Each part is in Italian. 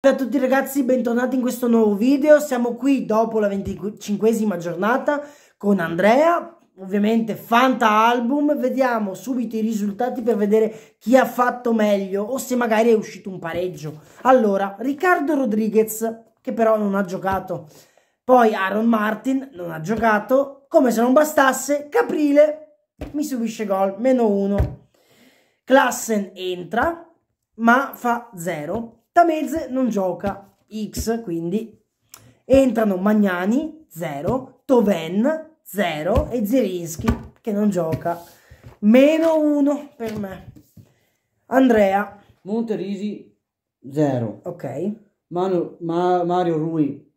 Ciao a tutti ragazzi, bentornati in questo nuovo video, siamo qui dopo la 25esima giornata con Andrea, ovviamente Fanta Album, vediamo subito i risultati per vedere chi ha fatto meglio o se magari è uscito un pareggio. Allora, Riccardo Rodriguez, che però non ha giocato, poi Aaron Martin, non ha giocato, come se non bastasse, Caprile mi subisce gol, meno uno. Klassen entra ma fa zero. Tamez non gioca, X quindi. Entrano Magnani, 0, Toven, 0 e Zirinski che non gioca. Meno 1 per me. Andrea. Monterisi, 0. Ok. Manu, Ma, Mario Rui,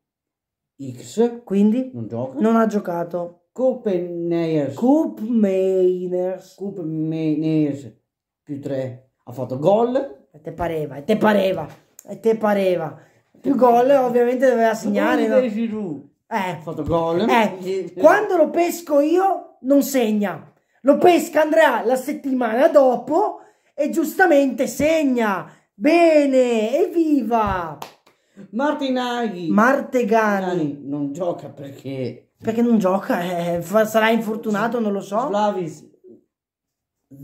X. Quindi? Non gioca. Non ha giocato. Kopeneyers. Kopeneyers. Kopeneyers più 3. Ha fatto gol. E te pareva, e te pareva. E te pareva. Più gol ovviamente doveva segnare. No? Eh. Fatto gol. Eh. Quando lo pesco io non segna. Lo pesca Andrea la settimana dopo e giustamente segna. Bene, evviva! Martinaghi. Martegani. Non gioca perché... Perché non gioca? Eh, sarà infortunato, non lo so. Vlavis.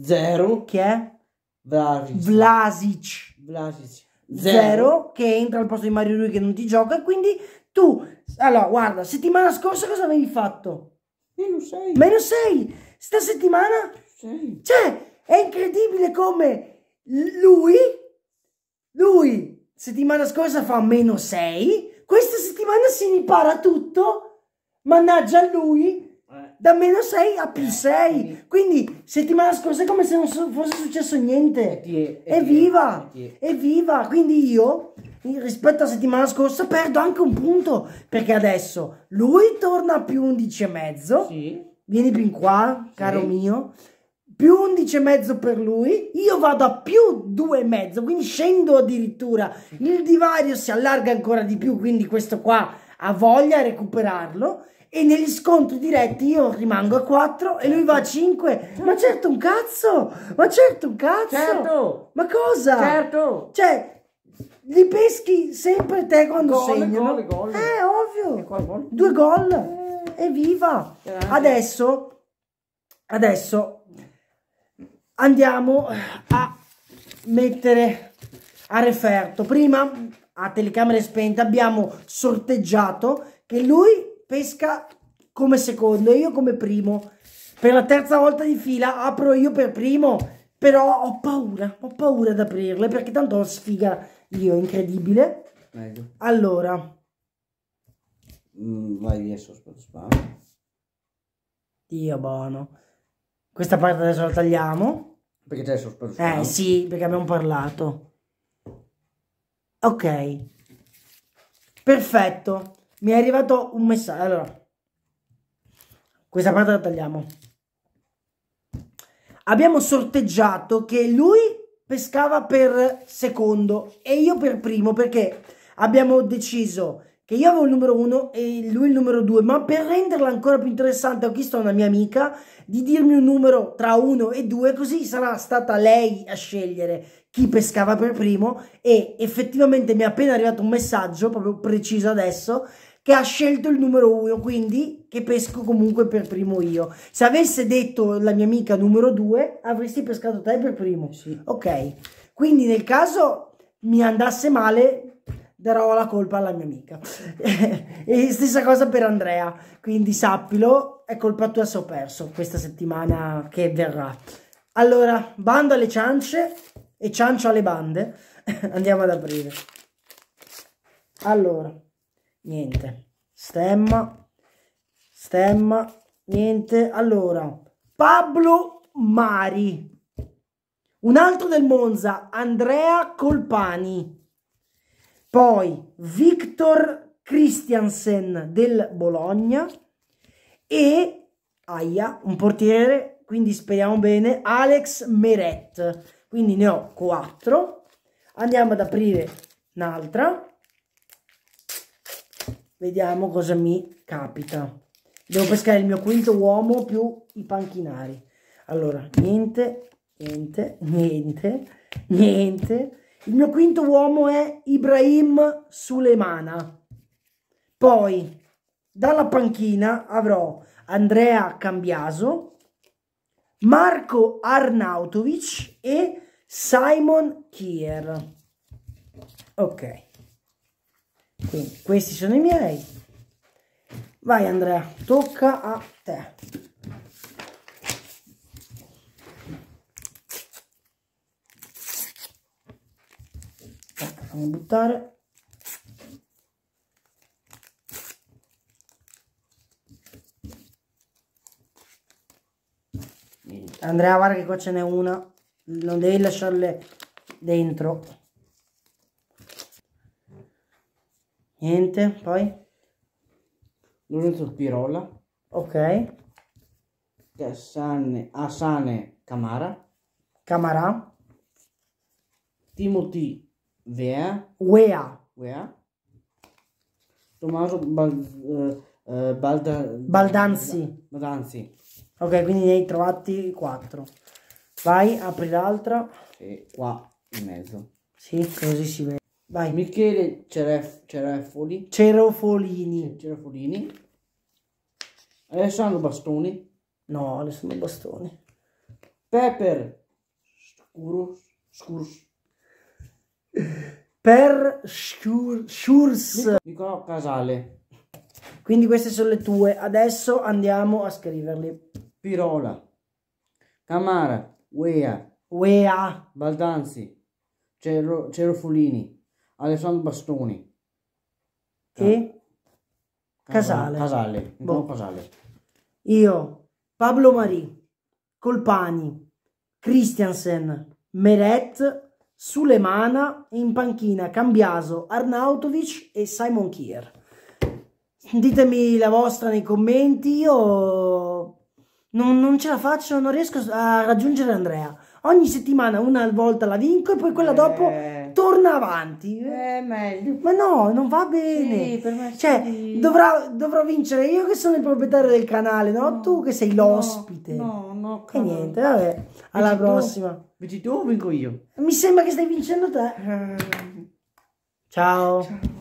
Zero. Chi è? Vlasic. Vlasic. Vlasic. 0 che entra al posto di Mario Lui che non ti gioca. Quindi tu, allora guarda, settimana scorsa cosa avevi fatto? Meno 6. Meno 6. Sta settimana? 6. Cioè, è incredibile come lui, lui, settimana scorsa fa meno 6, questa settimana si impara tutto, mannaggia lui, eh. da meno 6 a più 6 eh, quindi settimana scorsa è come se non fosse successo niente evviva evviva quindi io rispetto a settimana scorsa perdo anche un punto perché adesso lui torna a più 11 e mezzo sì. vieni più in qua caro sì. mio più 11 e mezzo per lui io vado a più 2 e mezzo quindi scendo addirittura il divario si allarga ancora di più quindi questo qua ha voglia a recuperarlo e negli scontri diretti io rimango a 4 e lui va a 5. Ma certo un cazzo! Ma certo un cazzo! Certo! Ma cosa? Certo! Cioè, li peschi sempre te quando gol, segnano. Gol, gol. Eh, ovvio. Gol, Due gol. Eh. Evviva. Eh. Adesso, adesso andiamo a mettere a referto. Prima, a telecamere spente, abbiamo sorteggiato che lui pesca come secondo e io come primo. Per la terza volta di fila apro io per primo, però ho paura, ho paura ad aprirle perché tanto ho sfiga io, incredibile. Prego. Allora. Mm, vai via, sospetto spam. Dio buono. Questa parte adesso la tagliamo. Perché c'è il sospetto Eh sì, perché abbiamo parlato. Ok. Perfetto mi è arrivato un messaggio. Allora, questa parte la tagliamo. Abbiamo sorteggiato che lui pescava per secondo e io per primo perché abbiamo deciso che io avevo il numero 1 e lui il numero 2, ma per renderla ancora più interessante ho chiesto a una mia amica di dirmi un numero tra 1 e 2, così sarà stata lei a scegliere chi pescava per primo e effettivamente mi è appena arrivato un messaggio, proprio preciso adesso, che ha scelto il numero uno, quindi che pesco comunque per primo io. Se avesse detto la mia amica numero due, avresti pescato te per primo. Eh sì. Ok, quindi nel caso mi andasse male, darò la colpa alla mia amica. e stessa cosa per Andrea, quindi sappilo, è colpa tua se ho perso questa settimana che verrà. Allora, bando alle ciance, e ciancia le bande, andiamo ad aprire. Allora, niente, stemma, stemma, niente. Allora, Pablo Mari, un altro del Monza, Andrea Colpani, poi Victor Christiansen del Bologna e Aia, un portiere, quindi speriamo bene, Alex Meret quindi ne ho 4 andiamo ad aprire un'altra vediamo cosa mi capita devo pescare il mio quinto uomo più i panchinari allora niente niente niente niente il mio quinto uomo è Ibrahim Sulemana poi dalla panchina avrò Andrea Cambiaso Marco Arnautovic e Simon Kier. Ok, quindi questi sono i miei. Vai Andrea, tocca a te. Fammi buttare. Andrea guarda che qua ce n'è una non devi lasciarle dentro niente poi Lorenzo Pirola ok Cassane, Asane ah, Camara Camara Timothy Vea Wea Wea Tommaso Bal, eh, eh Balda, Baldanzi Baldanzi Ok, quindi ne hai trovati 4. Vai, apri l'altra. E qua in mezzo. Sì, così si vede. Vai. Michele Ceref Cerefoli. Cerofolini. Cerofolini. hanno Bastoni. No, adesso Alessandro Bastoni. Pepper Scuro. Scurs. Per Schurs. Schurs. Nicolò Casale. Quindi queste sono le tue. Adesso andiamo a scriverle. Pirola, Camara, Uea, Uea. Baldanzi, Cerro, Cero Fulini, Alessandro Bastoni e ah. Casale. Ah, Casale, boh. Casale. Io, Pablo Marì, Colpani, Christiansen, Meret, Sulemana e in panchina Cambiaso, Arnautovic e Simon Kier. Ditemi la vostra nei commenti, io non, non ce la faccio, non riesco a raggiungere Andrea. Ogni settimana una volta la vinco e poi quella eh. dopo torna avanti. Eh, meglio. Ma no, non va bene. Sì, cioè, sì. dovrò, dovrò, vincere io che sono il proprietario del canale, no? no tu che sei l'ospite. No, no, no. E niente, vabbè. Alla vinci prossima. Tu, tu o vinco io? Mi sembra che stai vincendo te. Eh. Ciao. Ciao.